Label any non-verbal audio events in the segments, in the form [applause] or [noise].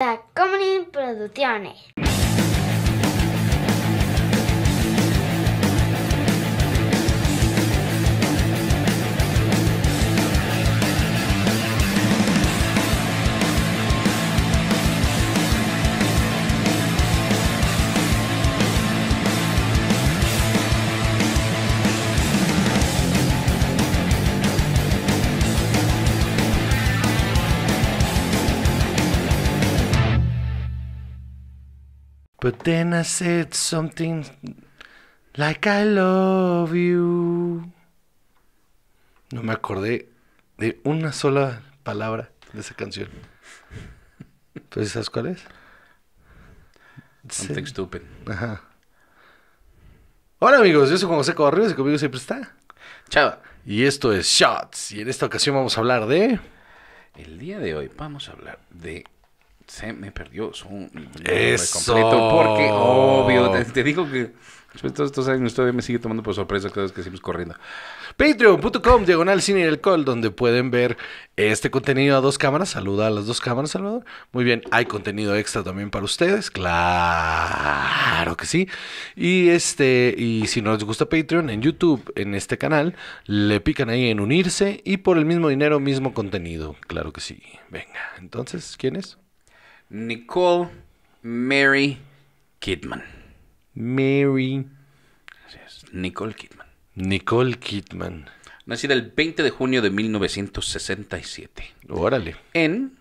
La Comedy Producciones. But then something like I love you. No me acordé de una sola palabra de esa canción. ¿Tú sabes cuál es? Something stupid. Ajá. Hola amigos, yo soy Juan José Cobarrios y conmigo siempre está Chava. Y esto es Shots. Y en esta ocasión vamos a hablar de... El día de hoy vamos a hablar de se me perdió su Eso. completo. Porque, obvio, te, digo que estos años todavía me sigue tomando por sorpresa cada vez que seguimos corriendo. Patreon.com, diagonal cine y alcohol, donde pueden ver este contenido a dos cámaras. Saluda a las dos cámaras, Salvador. Muy bien, hay contenido extra también para ustedes. Claro que sí. Y este, y si no les gusta Patreon, en YouTube, en este canal, le pican ahí en unirse y por el mismo dinero, mismo contenido. Claro que sí. Venga, entonces, ¿quién es? Nicole Mary Kidman. Mary. Nicole Kidman. Nicole Kidman. Nacida el 20 de junio de 1967. Órale. En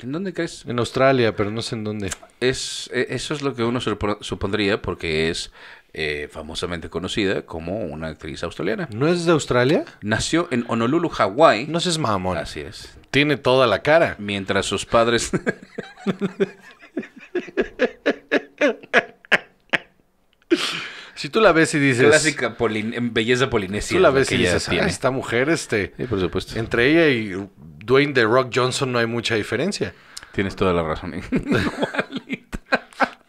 ¿En dónde crees? En Australia, pero no sé en dónde. Es, eh, eso es lo que uno supondría porque es eh, famosamente conocida como una actriz australiana. ¿No es de Australia? Nació en Honolulu, Hawái. No seas mamón. Así es. Tiene toda la cara. Mientras sus padres... [laughs] Si tú la ves y dices. Clásica em, belleza polinesia. Tú la ves y dices, ah, esta mujer, este. Sí, por supuesto. Entre ella y Dwayne de Rock Johnson no hay mucha diferencia. Tienes toda la razón. [laughs]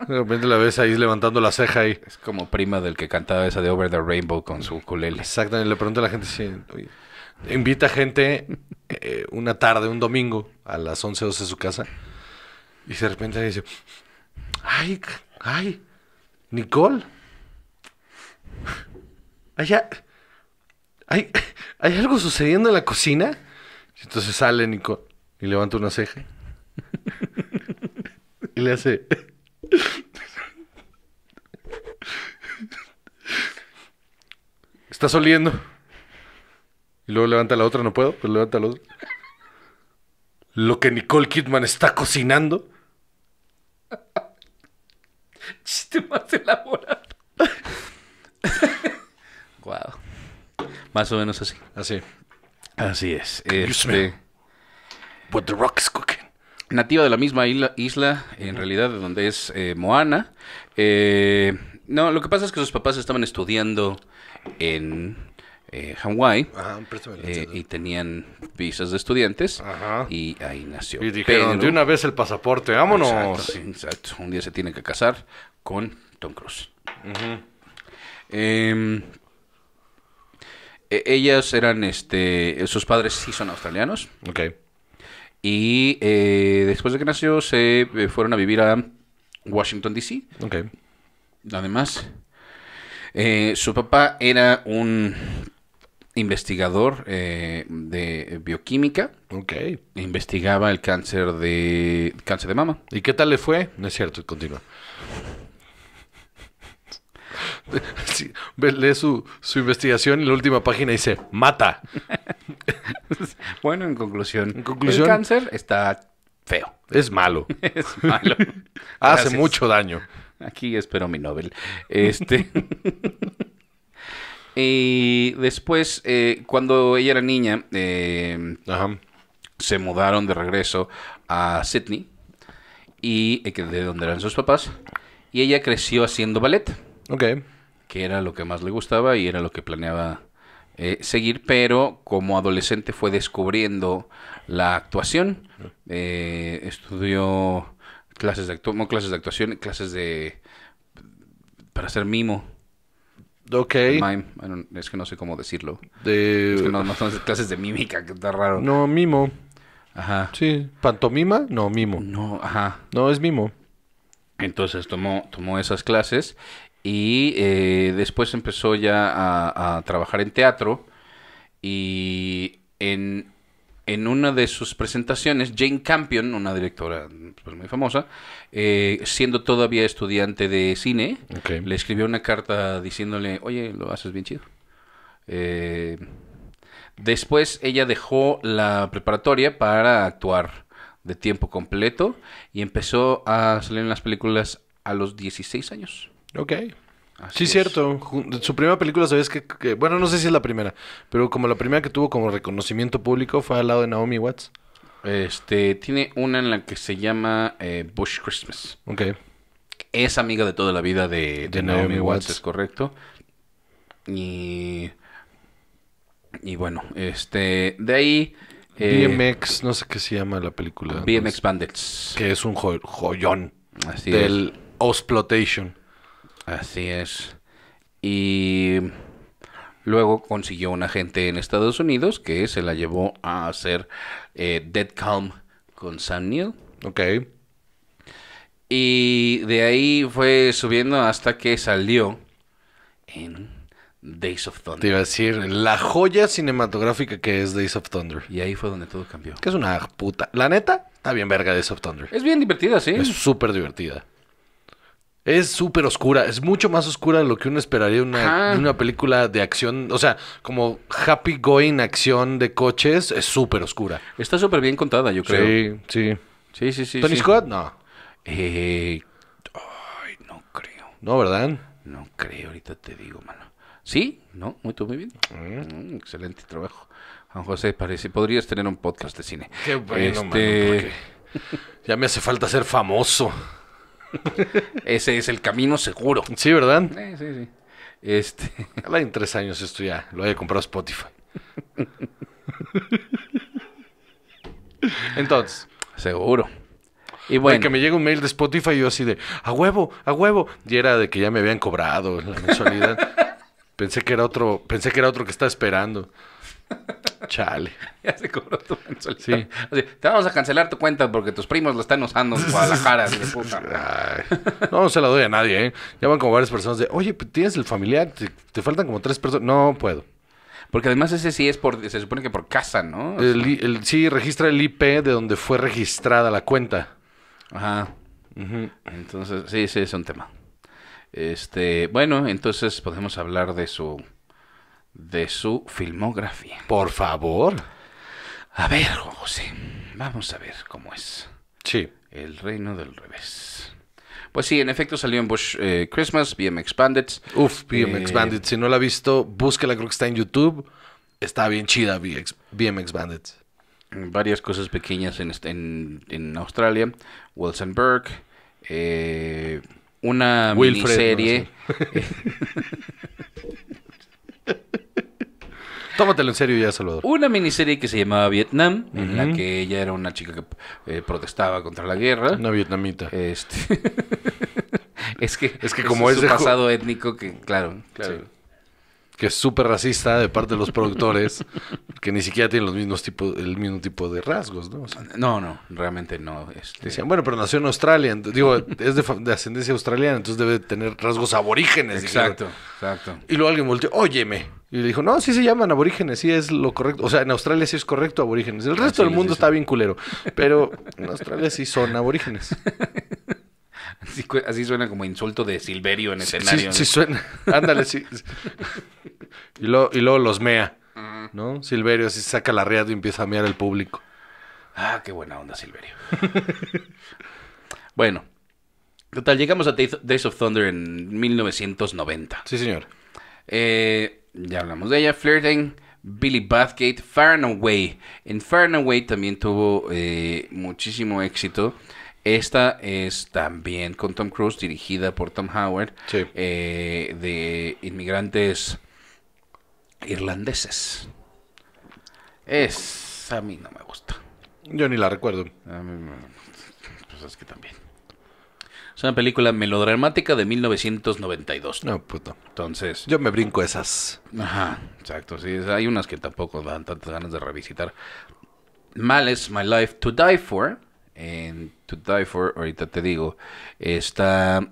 De repente la ves ahí levantando la ceja ahí. Es como prima del que cantaba esa de Over the Rainbow con su ukulele. Exactamente, le pregunto a la gente si... Oye, invita gente eh, una tarde, un domingo, a las 11, 12 de su casa. Y de repente dice, ay, ay, Nicole. Allá, ¿hay, ¿hay algo sucediendo en la cocina? entonces sale Nicole y levanta una ceja. [laughs] y le hace... estás oliendo. Y luego levanta la otra, no puedo, pero pues levanta la otra. Lo que Nicole Kidman está cocinando. [laughs] Chiste más elaborado. wow. [laughs] Más o menos así. Así. Así es. Este, What the rock is cooking. Nativa de la misma isla, en realidad, de donde es eh, Moana. Eh, no, lo que pasa es que sus papás estaban estudiando en eh, Hawái eh, y tenían visas de estudiantes y ahí nació. Y de una vez el pasaporte, vámonos. Exacto, un día se tiene que casar con Tom Cruise. Em, e-, ellas eran, este, sus padres sí son australianos. Ok. Y eh, después de que nació se eh, fueron a vivir a Washington, D.C. Ok. Además, eh, su papá era un investigador eh, de bioquímica. Ok. Investigaba el cáncer de cáncer de mama. ¿Y qué tal le fue? No es cierto, continúa. [laughs] lee su, investigación y la última página dice, mata. [laughs] bueno, en conclusión, en conclusión, el cáncer está feo. es malo. [laughs] Hace mucho daño. Aquí espero mi Nobel. Este. [laughs] y después, eh, cuando ella era niña, eh, se mudaron de regreso a Sydney, y, eh, de donde eran sus papás, y ella creció haciendo ballet. Ok. Que era lo que más le gustaba y era lo que planeaba seguir, pero como adolescente fue descubriendo la actuación. estudió Clases de, actuación, clases de actuación, clases de... para hacer mimo. Ok. Mime. es que no sé cómo decirlo. De... Es que no, son clases de mímica, que está raro. No, mimo. Ajá. Sí. ¿Pantomima? No, mimo. No, ajá. No, es mimo. Entonces tomó, tomó esas clases y eh, después empezó ya a, trabajar en teatro y en en una de sus presentaciones, Jane Campion, una directora pues, muy famosa, eh, siendo todavía estudiante de cine, le escribió una carta diciéndole, oye, lo haces bien chido. Eh, después ella dejó la preparatoria para actuar de tiempo completo y empezó a salir en las películas a los 16 años. Ok sí, cierto. Su primera película, ¿sabes que, Bueno, no sé si es la primera, pero como la primera que tuvo como reconocimiento público fue al lado de Naomi Watts. Este, tiene una en la que se llama eh, Bush Christmas. Ok. Es amiga de toda la vida de, Naomi, Watts, es correcto. Y. Y bueno, este. De ahí. Eh, BMX, no sé qué se llama la película. BMX Bandits. Que es un joyón. Así del es. Así es. Y luego consiguió un agente en Estados Unidos que se la llevó a hacer eh, Dead Calm con Sam Neill. Ok. Y de ahí fue subiendo hasta que salió en Days of Thunder. Te iba a decir, la joya cinematográfica que es Days of Thunder. Y ahí fue donde todo cambió. Que es una puta. La neta, está bien verga Days of Thunder. Es bien divertida, sí. Es súper divertida. Es súper oscura, es mucho más oscura de lo que uno esperaría una, una película de acción. O sea, como happy going acción de coches, es súper oscura. Está súper bien contada, yo creo. Sí, sí. Sí, sí, sí. ¿Tony Scott? No. Eh, no creo. No, ¿verdad? No creo, ahorita te digo, mano. Sí, no, muy, muy bien. Mm. Mm, excelente trabajo. Juan José, parece, podrías tener un podcast de cine. Qué bueno, mano, este, ya me hace falta ser famoso. [laughs] Ese es el camino seguro. Sí, ¿verdad? Sí, sí, sí. Este. [laughs] en tres años esto ya lo haya comprado Spotify. [laughs] Entonces. Seguro. Y bueno. que me llega un mail de Spotify y yo así de, a huevo, a huevo. Y era de que ya me habían cobrado la mensualidad. pensé que era otro, pensé que era otro que estaba esperando. Chale. [laughs] ya se cobró tu mensualidad. Sí. te vamos a cancelar tu cuenta porque tus primos la están usando en Guadalajara. de [laughs] No, se la doy a nadie, ¿eh? Llaman como varias personas de, oye, tienes el familiar, te, faltan como tres personas. No puedo. Porque además ese sí es por, se supone que por casa, ¿no? el, sí, registra el IP de donde fue registrada la cuenta. Ajá. Entonces, sí, sí, es un tema. Este, bueno, entonces podemos hablar de su de su filmografía. Por favor. A ver, José, vamos a ver cómo es. Sí. El reino del revés. Pues sí, en efecto salió en Bush eh, Christmas, BMX Bandits. Uf, BMX eh, Bandits. Si no la ha visto, búsquela, creo que está en YouTube. Está bien chida BMX Bandits. Varias cosas pequeñas en, en, Australia. Wilson Burke. Eh, una serie. miniserie. [laughs] Tómatelo en serio ya, Salvador. Una miniserie que se llamaba Vietnam, en la que ella era una chica que eh, protestaba contra la guerra. Una vietnamita. Este... [laughs] es que, es que como es, es su pasado étnico que, claro, claro que es súper racista de parte de los productores, [laughs] que ni siquiera tienen los mismos tipos, el mismo tipo de rasgos, ¿no? no, no, realmente no. Este bueno, pero nació en Australia, digo, es de, ascendencia australiana, entonces debe tener rasgos aborígenes. Exacto, exacto. Y luego alguien volteó, óyeme. Y le dijo, no, sí se llaman aborígenes, sí es lo correcto. O sea, en Australia sí es correcto aborígenes. El resto del mundo está bien culero, pero en Australia sí son aborígenes. [laughs] Así, suena como insulto de Silverio en escenario. Sí, sí, suena. [laughs] Ándale, sí. Y luego, los mea, ¿no? Silverio así saca la riada y empieza a mear al público. Ah, qué buena onda, Silverio. bueno, total, llegamos a Days of Thunder en 1990. Sí, señor. Eh, ya hablamos de ella, Flirting. Billy Bathgate, Far Away. En Far Away también tuvo eh, muchísimo éxito. Esta es también con Tom Cruise, dirigida por Tom Howard, eh, de inmigrantes irlandeses. Es a mí no me gusta. Yo ni la recuerdo. pues es que también. Es una película melodramática de 1992. No, puto. Entonces. Yo me brinco esas. Ajá, exacto. Sí, hay unas que tampoco dan tantas ganas de revisitar. Mal es My Life to Die For en To Die For, ahorita te digo, está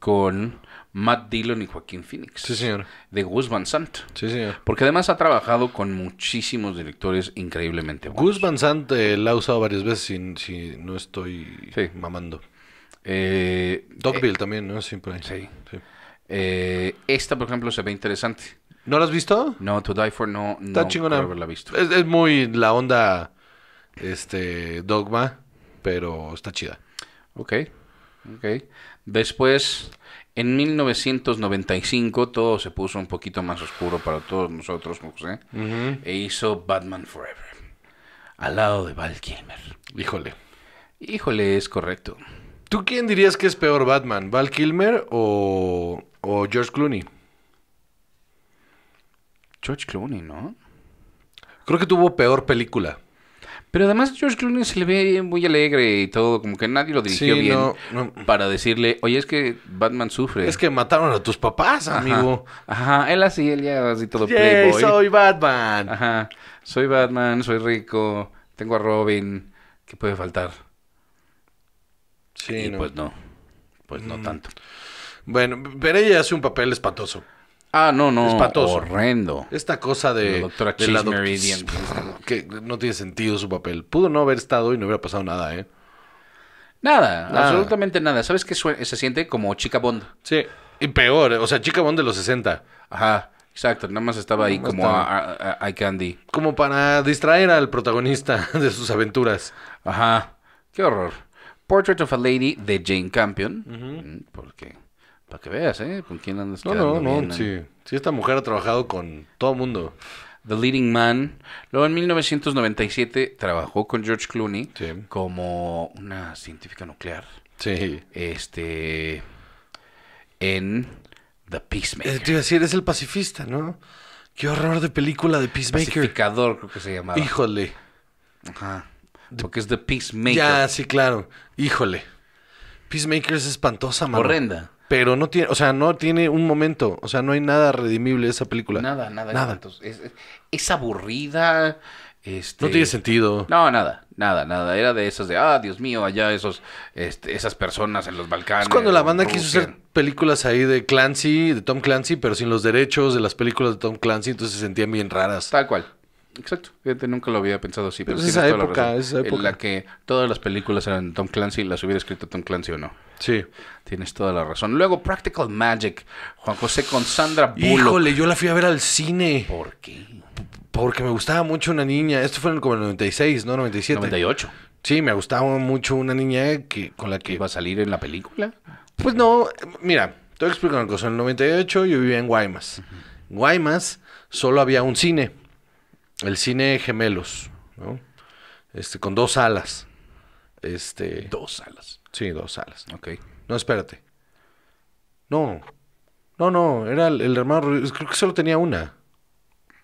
con Matt Dillon y Joaquín Phoenix. Sí, señor. De Gus Van Sant. Sí, señor. Porque además ha trabajado con muchísimos directores increíblemente buenos. Gus Van Sant eh, la ha usado varias veces si, no estoy mamando. Eh, Dogville eh, también, ¿no? Sí, Sí. Eh, esta, por ejemplo, se ve interesante. ¿No la has visto? No, To Die For no. Está no chingona. visto. Es, es muy la onda este dogma pero está chida. Ok, ok. Después, en 1995, todo se puso un poquito más oscuro para todos nosotros, no sé. e hizo Batman Forever, al lado de Val Kilmer. Híjole. Híjole, es correcto. ¿Tú quién dirías que es peor Batman, Val Kilmer o, o George Clooney? George Clooney, ¿no? Creo que tuvo peor película. Pero además George Clooney se le ve muy alegre y todo, como que nadie lo dirigió bien para decirle, oye, es que Batman sufre. Es que mataron a tus papás, amigo. Ajá, él así, él ya así todo Yay, soy Batman! Ajá, soy Batman, soy rico, tengo a Robin, ¿qué puede faltar? Sí, pues no, pues no mm. tanto. Bueno, pero ella hace un papel espantoso. Ah, no, no. Espantoso. Horrendo. Esta cosa de. La de la Meridian. [laughs] Que no tiene sentido su papel. Pudo no haber estado y no hubiera pasado nada, ¿eh? Nada, absolutamente nada. ¿Sabes qué se siente? Como Chica Bond. Sí. Y peor, o sea, Chica Bond de los 60. Ajá. Exacto, nada más estaba ahí como a candy. Como para distraer al protagonista [laughs] de sus aventuras. Ajá. Qué horror. Portrait of a Lady de Jane Campion. Mm, porque para que veas, ¿eh? ¿Con quién andas No, no, no, eh? sí. Sí, esta mujer ha trabajado con todo el mundo. The Leading Man. Luego en 1997 trabajó con George Clooney como una científica nuclear. Sí. Este. En The Peacemaker. Eh, te iba decir, es el pacifista, ¿no? Qué horror de película de Peacemaker. Pacificador, creo que se llamaba. Híjole. Ajá. Porque es The Peacemaker. Ya, sí, claro. Híjole. Peacemaker es espantosa, mano. Horrenda. Pero no tiene, o sea, no tiene un momento, o sea, no hay nada redimible de esa película. Nada, nada. Nada. Es, es, aburrida. Este... No tiene sentido. No, nada, nada, nada. Era de esas de, ah, Dios mío, allá esos, este, esas personas en los Balcanes. Es cuando la banda quiso hacer películas ahí de Clancy, de Tom Clancy, pero sin los derechos de las películas de Tom Clancy, entonces se sentían bien raras. Tal cual. Exacto, nunca lo había pensado así, pero, esa, época, En la que todas las películas eran Tom Clancy, las hubiera escrito Tom Clancy o no. Sí. Tienes toda la razón. Luego Practical Magic, Juan José con Sandra Bullock. Híjole, yo la fui a ver al cine. ¿Por qué? Porque me gustaba mucho una niña. Esto fue en como el 96, ¿no? 97. 98. Sí, me gustaba mucho una niña que con la que iba a salir en la película. Pues no, mira, te voy a explicar una cosa. En el 98 yo vivía en Guaymas. Guaymas solo había un cine el cine gemelos, ¿no? Este, con dos salas Este. Dos salas Sí, dos salas Ok. No, espérate. No. No, no, era el, hermano. Creo que solo tenía una.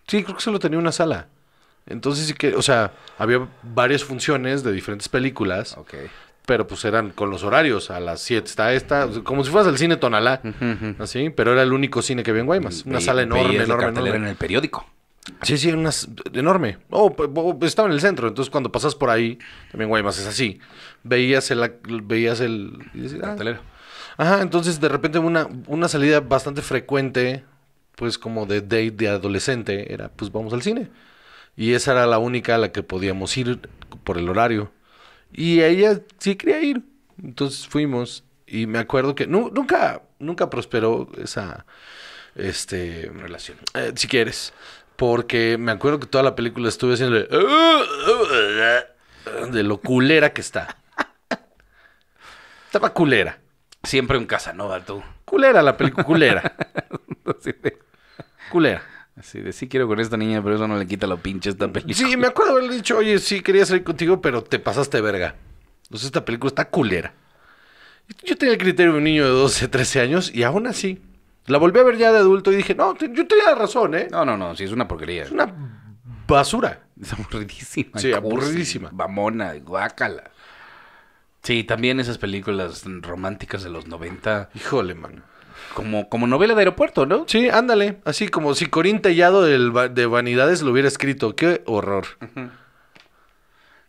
Sí, creo que solo tenía una sala. Entonces sí que, o sea, había varias funciones de diferentes películas. Ok. Pero pues eran con los horarios, a las 7 está esta, como si fueras el cine Tonalá, así, pero era el único cine que había en Guaymas. Una sala enorme, enorme, enorme. en el periódico. Sí, sí, una enorme. Oh, estaba en el centro, entonces cuando pasas por ahí, también Guaymas es así. Veías el veías el ah". Ajá, entonces de repente una, una salida bastante frecuente, pues como de date de adolescente, era pues vamos al cine. Y esa era la única a la que podíamos ir por el horario. Y ella sí quería ir. Entonces fuimos y me acuerdo que nunca nunca prosperó esa este relación. Eh, si quieres. Porque me acuerdo que toda la película estuve haciendo de uh, uh, uh", lo culera que está. Estaba culera. Siempre un Casanova, tú. Culera la película, culera. [laughs] Culera. Así de sí quiero con esta niña, pero eso no le quita lo pinche esta película. Sí, me acuerdo haberle dicho, oye, sí quería salir contigo, pero te pasaste verga. Entonces esta película está culera. Yo tenía el criterio de un niño de 12, 13 años y aún así la volví a ver ya de adulto y dije, no, yo tenía razón, ¿eh? No, no, no, sí, es una porquería. Es una basura. [laughs] Es aburridísima. Sí, aburridísima. Mamona, guácala. Sí, también esas películas románticas de los 90. Híjole, man. Como, como novela de aeropuerto, ¿no? Sí, ándale. Así como si Corín Tellado de Vanidades lo hubiera escrito. Qué horror.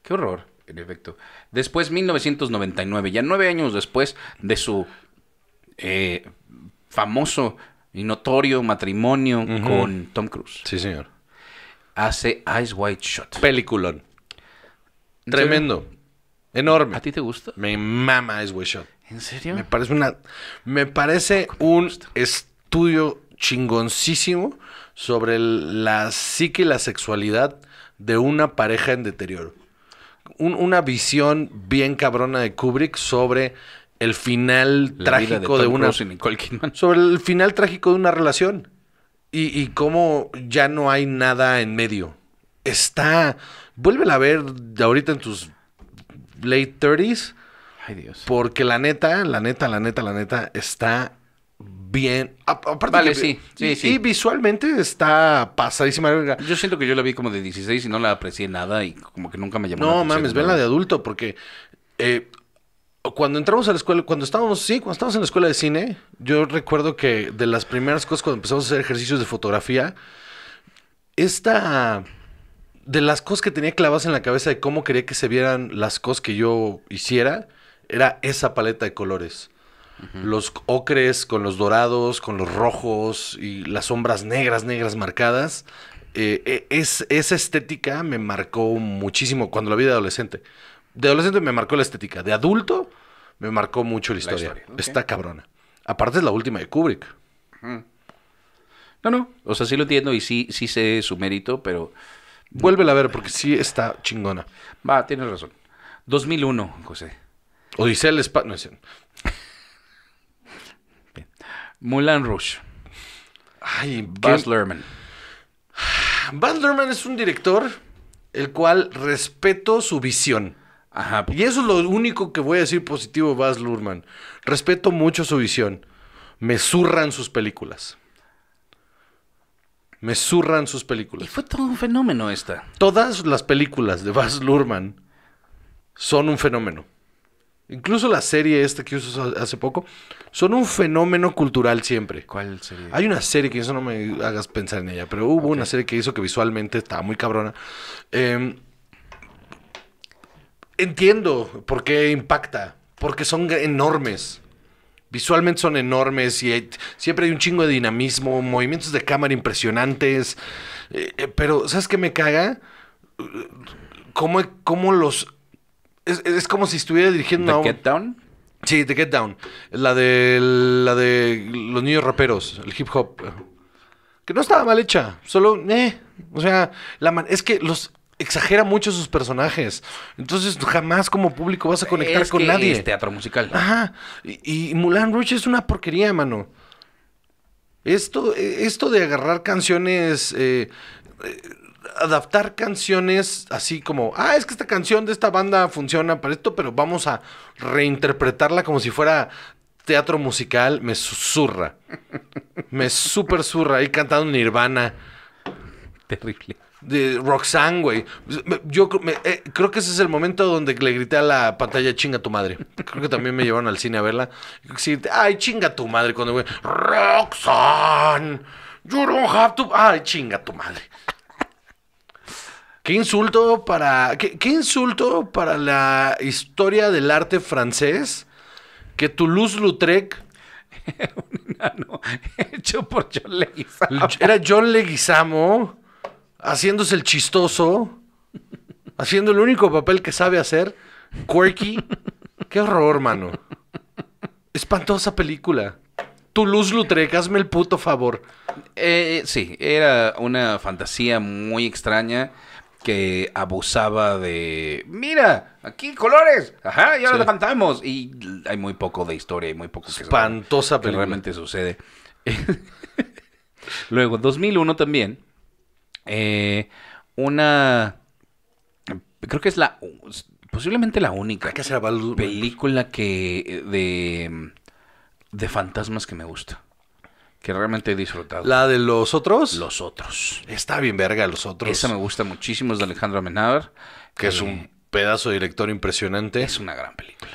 Qué horror, en efecto. Después, 1999, ya nueve años después de su eh, famoso y notorio matrimonio con Tom Cruise. Sí, señor. Hace Ice White Shot. Peliculón. Tremendo. Enorme. ¿A ti te gusta? Me mama Ice White Shot. ¿En serio? Me parece una. Me parece un estudio chingoncísimo sobre la psique y la sexualidad de una pareja en deterioro. una visión bien cabrona de Kubrick sobre el final trágico de, una. [laughs] Sobre el final trágico de una relación. Y, cómo ya no hay nada en medio. Está. Vuélvela a ver ahorita en tus late 30s. Ay, Dios. Porque la neta, la neta, la neta, la neta, está bien. aparte vale, sí, sí, y, visualmente está pasadísima. Yo siento que yo la vi como de 16 y no la aprecié nada y como que nunca me llamó. No la mames, la de adulto porque eh, cuando entramos a la escuela, cuando estábamos, sí, cuando estábamos en la escuela de cine, yo recuerdo que de las primeras cosas cuando empezamos a hacer ejercicios de fotografía, esta de las cosas que tenía clavadas en la cabeza de cómo quería que se vieran las cosas que yo hiciera, era esa paleta de colores. Los ocres con los dorados, con los rojos y las sombras negras, negras marcadas. Eh, e, es, esa estética me marcó muchísimo cuando la vi de adolescente de adolescente me marcó la estética. De adulto me marcó mucho la historia. Está cabrona. Aparte es la última de Kubrick. No, no. O sea, sí lo entiendo y sí, sí sé su mérito, pero... Vuélvela a ver porque sí está chingona. Va, tienes razón. 2001, José. Odisea el No, es... Mulan Rush. Ay, Baz Luhrmann. Baz Luhrmann es un director el cual respeto su visión. Y eso es lo único que voy a decir positivo de Baz Luhrmann. Respeto mucho su visión. Me zurran sus películas. Me zurran sus películas. Y fue todo un fenómeno esta. Todas las películas de Baz Luhrmann son un fenómeno. Incluso la serie esta que hizo hace poco, son un fenómeno cultural siempre. ¿Cuál serie? Hay una serie que eso no me hagas pensar en ella, pero hubo una serie que hizo que visualmente estaba muy cabrona. Eh, Entiendo por qué impacta, porque son enormes. Visualmente son enormes y siempre hay un chingo de dinamismo, movimientos de cámara impresionantes. Eh, eh, pero, ¿sabes qué me caga? ¿Cómo, cómo los... Es, como si estuviera dirigiendo... ¿The Get Down? Sí, The Get Down. La de, la de los niños raperos, el hip hop. Que no estaba mal hecha, solo... Eh, o sea, la es que los exagera mucho sus personajes. Entonces, jamás como público vas a conectar con nadie. Es teatro musical. Ajá. Y, Mulan Rouge es una porquería, mano. Esto, e, esto de agarrar canciones. Eh, eh, adaptar canciones así como, ah, es que esta canción de esta banda funciona para esto, pero vamos a reinterpretarla como si fuera teatro musical, me susurra. [laughs] me super surra. Ahí cantando Nirvana. [laughs] Terrible de Roxanne, güey. Yo eh, creo que ese es el momento donde le grité a la pantalla chinga tu madre. Creo que también me llevaron al cine a verla. Sí, ay, chinga tu madre cuando güey, Roxanne, you don't have to, ay, chinga tu madre. Qué insulto para qué, insulto para la historia del arte francés que Toulouse-Lautrec [laughs] un nano hecho por John Leguizamo. Era John Leguizamo haciéndose el chistoso, haciendo el único papel que sabe hacer, quirky. Qué horror, mano. Espantosa película. Toulouse Lutrec, hazme el puto favor. Eh, sí, era una fantasía muy extraña que abusaba de. Mira, aquí colores. Ajá, ya lo levantamos Y hay muy poco de historia, y muy poco Espantosa pero realmente sucede. [laughs] Luego, 2001 también eh, una... Creo que es la... Posiblemente la única película que eh, de, de fantasmas que me gusta que realmente he disfrutado. ¿La de los otros? Los otros. Está bien verga, los otros. Esa me gusta muchísimo, es de Alejandro Amenábar. Que es un pedazo de director impresionante. Es una gran película.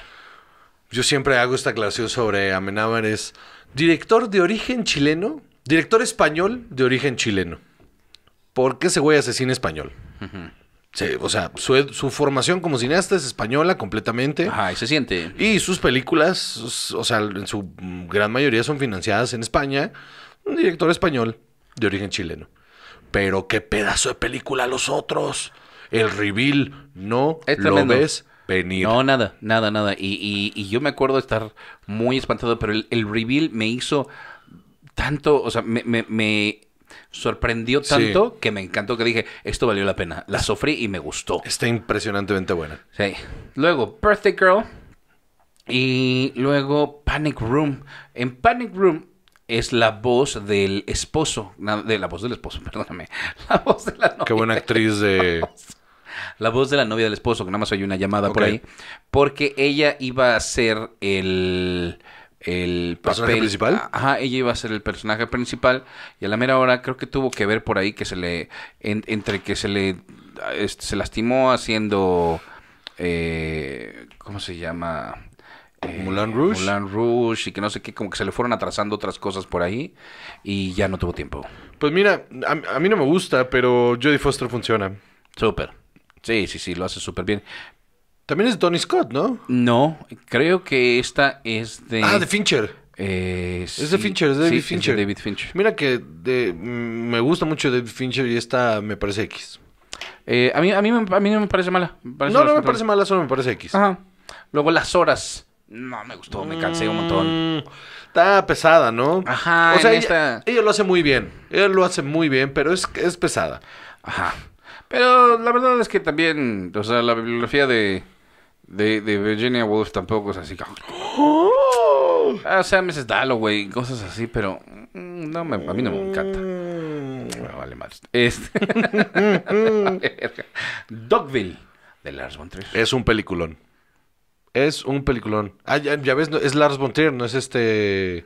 Yo siempre hago esta aclaración sobre Amenábar, es director de origen chileno, director español de origen chileno. ¿por qué ese güey hace cine español? o sea, su, formación como cineasta es española completamente. Ajá, y se siente. Y sus películas, o sea, en su gran mayoría son financiadas en España. Un director español de origen chileno. Pero qué pedazo de película los otros. El reveal no es lo ves venir. No, nada, nada, nada. Y, yo me acuerdo de estar muy espantado, pero el, reveal me hizo tanto, o sea, me sorprendió tanto que me encantó que dije, esto valió la pena. La sufrí y me gustó. Está impresionantemente buena. Sí. Luego, Birthday Girl. Y luego Panic Room. En Panic Room es la voz del esposo. De la voz del esposo, [laughs] perdóname. La voz de la novia. Qué buena actriz de. La voz, de la novia del esposo, que nada más hay una llamada por ahí. Porque ella iba a ser el el ¿Personaje principal? Ajá, ella iba a ser el personaje principal y a la mera hora creo que tuvo que ver por ahí que se le, entre que se le, este, se lastimó haciendo, eh, ¿cómo se llama? Eh, Mulan Rouge. Mulan Rouge y que no sé qué, como que se le fueron atrasando otras cosas por ahí y ya no tuvo tiempo. Pues mira, a, a mí no me gusta, pero Jodie Foster funciona. Súper. Sí, sí, sí, lo hace súper bien. También es Tony Scott, ¿no? No, creo que esta es de. Ah, de Fincher. Eh, es de Fincher, es de David Fincher. Mira que mm, me gusta mucho David Fincher y esta me parece X. Eh, a, mí, a, mí, no me parece mala. parece no, no me parece mala, solo me parece X. Ajá. Luego las horas. No, me gustó, me cansé un montón. Mm, está pesada, ¿no? Ajá. O sea, ella, lo hace muy bien. Ella lo hace muy bien, pero es, es pesada. Ajá. Pero la verdad es que también, o sea, la bibliografía de, de, de Virginia Woolf tampoco es así ¡Oh! Ah, o sea, Mrs. Dalloway, cosas así, pero mm, no me, a mí no me encanta. Mm. Ah, vale más. Este... [laughs] Dogville de Lars von Trier. Es un peliculón. Es un peliculón. Ah, ya, ves, es Lars von Trier, no es este...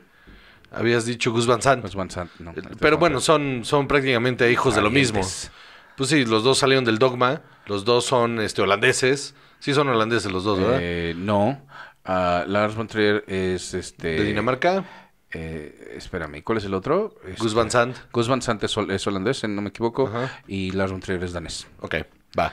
Habías dicho Gus Van Sant. Gus Van Sant, no. Eh, este pero bueno, son, son prácticamente hijos de lo mismo. Pues sí, los dos salieron del dogma, los dos son este, holandeses. Sí son holandeses los dos, ¿verdad? Eh, no. Ah, Lars von es este... ¿De Dinamarca? Eh, espérame, ¿cuál es el otro? Este, Gus Van Sant. Gus Van Sant es, holandés, no me equivoco. Y Lars von es danés. Ok, va.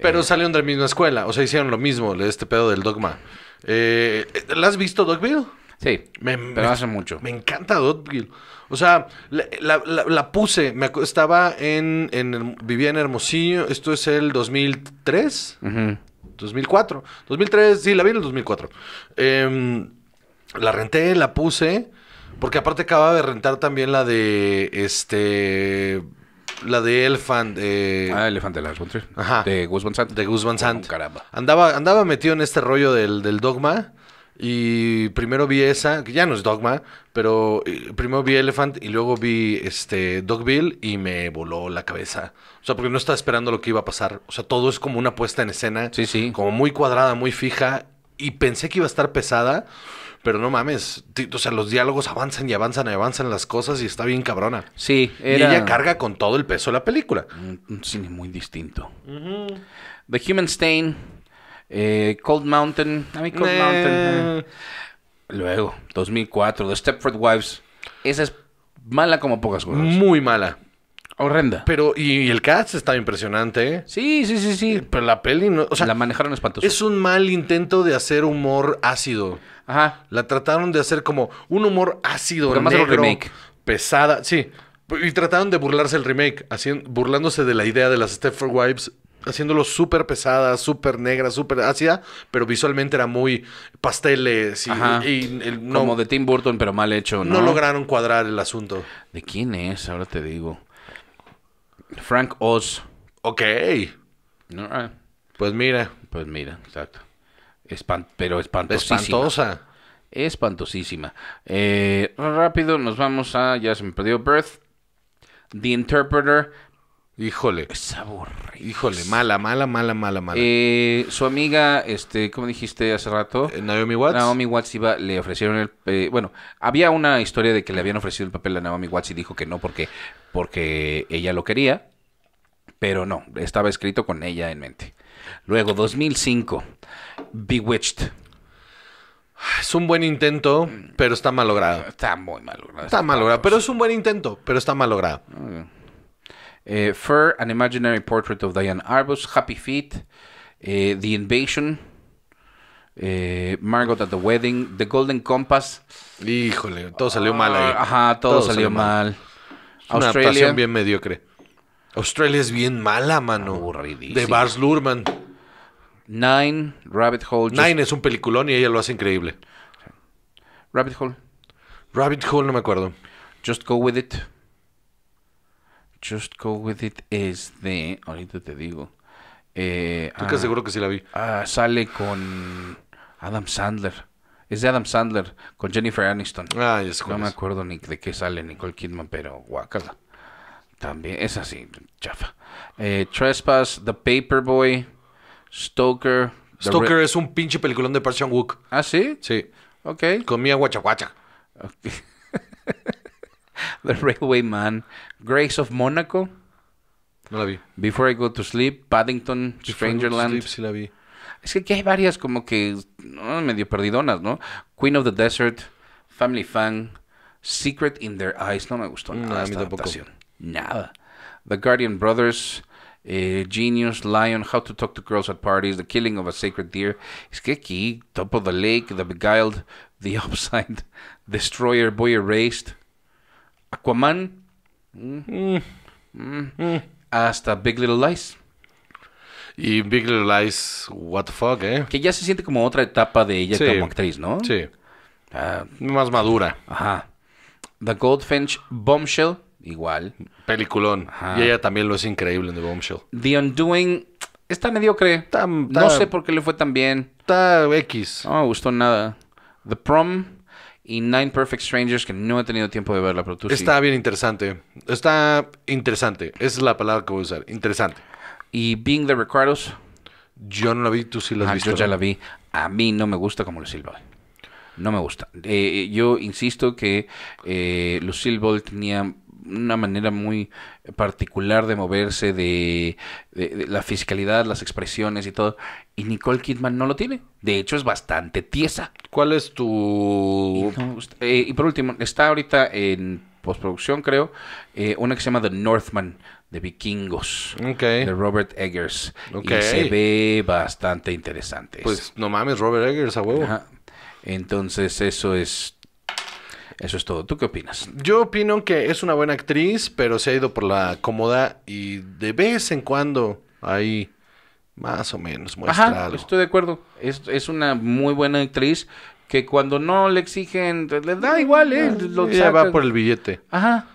Pero eh, salieron de la misma escuela, o sea, hicieron lo mismo, este pedo del dogma. Eh, ¿La has visto, Dogville? Sí, me, hace mucho. Me encanta Dogville. O sea, la, puse, me estaba en, vivía en Hermosillo, esto es el 2003. Ajá. 2004. 2003, sí, la vi en el 2004. Em, la renté, la puse, porque aparte acababa de rentar también la de, este, la de Elfant. Eh, ah, Elefante de la Ajá. De Gus Van Sant. De Gus Van Sant. Oh, caramba. Andaba, andaba metido en este rollo del, del dogma. Y primero vi esa, que ya no es Dogma, pero eh, primero vi Elephant y luego vi este Dogville y me voló la cabeza. O sea, porque no estaba esperando lo que iba a pasar. O sea, todo es como una puesta en escena. Sí, sí. Como muy cuadrada, muy fija. Y pensé que iba a estar pesada, pero no mames. O sea, los diálogos avanzan y avanzan y avanzan las cosas y está bien cabrona. Sí, Y ella carga con todo el peso de la película. Un, cine muy distinto. The Human Stain eh, Cold Mountain. Cold Mountain. Eh. Eh. Luego, 2004, The Stepford Wives. Esa es mala como pocas cosas. Muy mala. Horrenda. Pero, y, el cast estaba impresionante, Sí, sí, sí, sí. Pero la peli no. O sea, la manejaron espantoso Es un mal intento de hacer humor ácido. Ajá. La trataron de hacer como un humor ácido. Pesada, sí. Y trataron de burlarse el remake, haciendo, burlándose de la idea de las Stepford Wives haciéndolo súper pesada, súper negra, súper ácida, pero visualmente era muy pasteles y, el, como de Tim Burton, pero mal hecho. ¿no? no lograron cuadrar el asunto. ¿De quién es? Ahora te digo. Frank Oz. Ok. No, ah. Pues mira. Pues mira, exacto. pero espantosísima. Espantosa. Espantosísima. Eh, rápido, nos vamos a. Ya se me perdió Birth. The Interpreter. Híjole. Es aburrido. Híjole, mala, mala, mala, mala, mala. Eh, su amiga, este, ¿cómo dijiste hace rato? Eh, Naomi Watts. Naomi Watts iba, le ofrecieron el, eh, bueno, había una historia de que le habían ofrecido el papel a Naomi Watts y dijo que no porque, porque ella lo quería, pero no, estaba escrito con ella en mente. Luego, 2005, Bewitched. Ah, es un buen intento, pero está malogrado. Está muy malogrado. Está malogrado, pero es un buen intento, pero está malogrado. Eh, fur, An Imaginary Portrait of Diane Arbus, Happy Feet, eh, The Invasion, eh, Margot at the Wedding, The Golden Compass. Híjole, todo salió mal ahí. Ah, ajá, todo, salió, mal. Una Australia. adaptación bien mediocre. Australia es bien mala, mano. De Bars Lurman. Nine, Rabbit Hole. Nine es un peliculón y ella lo hace increíble. Rabbit Hole. Rabbit Hole, no me acuerdo. Just Go With It. Just Go With It es de. Ahorita te digo. Eh, que ah, seguro que sí la vi. Ah, sale con Adam Sandler. Es de Adam Sandler con Jennifer Aniston. Ah, ya No me acuerdo ni de qué sale Nicole Kidman, pero guacala. También es así, chafa. Eh, Trespass, The Paperboy, Stoker. Stoker es un pinche peliculón de Park Chan Wook. ¿Ah, sí? Sí. Ok. Comía guacha Okay. [laughs] The Railway Man, Grace of Monaco. No la vi. Before I Go to Sleep, Paddington, Strangerland. sleep, sí la vi. Es que aquí hay varias como que medio perdidonas, ¿no? Queen of the Desert, Family Fan, Secret in Their Eyes. No me gustó mm, nada no, esta adaptación. Nada. The Guardian Brothers, eh, Genius, Lion, How to Talk to Girls at Parties, The Killing of a Sacred Deer. Es que aquí, Top of the Lake, The Beguiled, The Upside, [laughs] Destroyer, Boy Erased. Aquaman. Mm. Mm. Mm. Hasta Big Little Lies. Y Big Little Lies, what the fuck, ¿eh? Que ya se siente como otra etapa de ella como actriz, ¿no? Sí. Ah. Más madura. Ajá. The Goldfinch, Bombshell, igual. Peliculón. Y ella también lo es increíble en The Bombshell. The Undoing está mediocre. no sé por qué le fue tan bien. Está X. No me gustó nada. The Prom y Nine Perfect Strangers, que no he tenido tiempo de ver la tú Está bien interesante. Está interesante. Esa es la palabra que voy a usar. Interesante. ¿Y Being the Ricardos? Yo no la vi, tú sí la has ah, visto. Yo ya la vi. A mí no me gusta como Lucille Ball. No me gusta. Eh, eh, yo insisto que eh, Lucille Ball tenía una manera muy particular de moverse, de, la fiscalidad, las expresiones y todo. Y Nicole Kidman no lo tiene. De hecho, es bastante tiesa. ¿Cuál es tu...? Y, eh, por último, está ahorita en postproducción, creo, eh, una que se llama The Northman, de vikingos. De Robert Eggers. Okay. Y se ve bastante interesante. Pues no mames, Robert Eggers, a huevo. Entonces eso es eso es todo. ¿Tú qué opinas? Yo opino que es una buena actriz, pero se ha ido por la cómoda y de vez en cuando hay más o menos muestra Estoy de acuerdo. Es, una muy buena actriz que cuando no le exigen, le da ah, igual, ah, ¿eh? Lo Ella va por el billete. Ajá.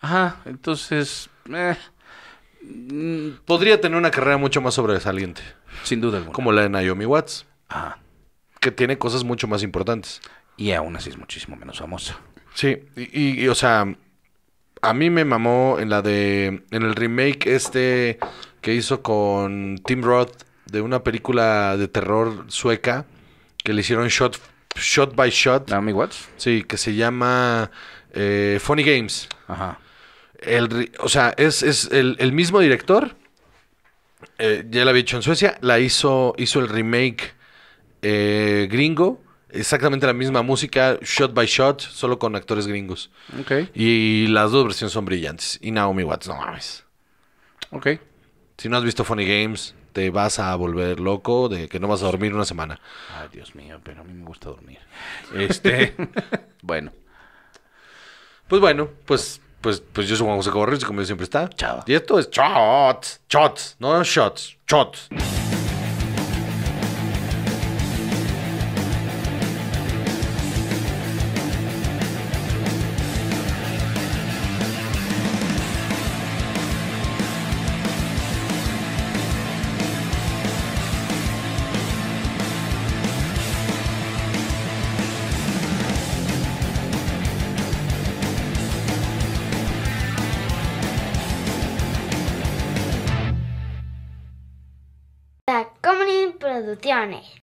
Ajá. Entonces. Eh, mm, Podría tener una carrera mucho más sobresaliente. Sin duda Como la de Naomi Watts. Ah. Que tiene cosas mucho más importantes. Y aún así es muchísimo menos famosa. Sí, y, o sea, a mí me mamó en la de. En el remake este que hizo con Tim Roth de una película de terror sueca que le hicieron shot, shot by shot. Naomi Watts. Sí, que se llama eh, Funny Games. Ajá. El, o sea, es, el, mismo director. Eh, ya la había hecho en Suecia. La hizo, hizo el remake eh, gringo exactamente la misma música, shot by shot, solo con actores gringos. Ok. Y las dos versiones son brillantes. Y Naomi Watts, no mames. Ok. Si no has visto Funny Games, te vas a volver loco de que no vas a dormir una semana. Ay, Dios mío, pero a mí me gusta dormir. [laughs] Este, [laughs] bueno. Pues bueno, pues pues, pues yo soy Juan José Correos y como siempre está. Chao. Y esto es shots, shots, no shots, shots. on it.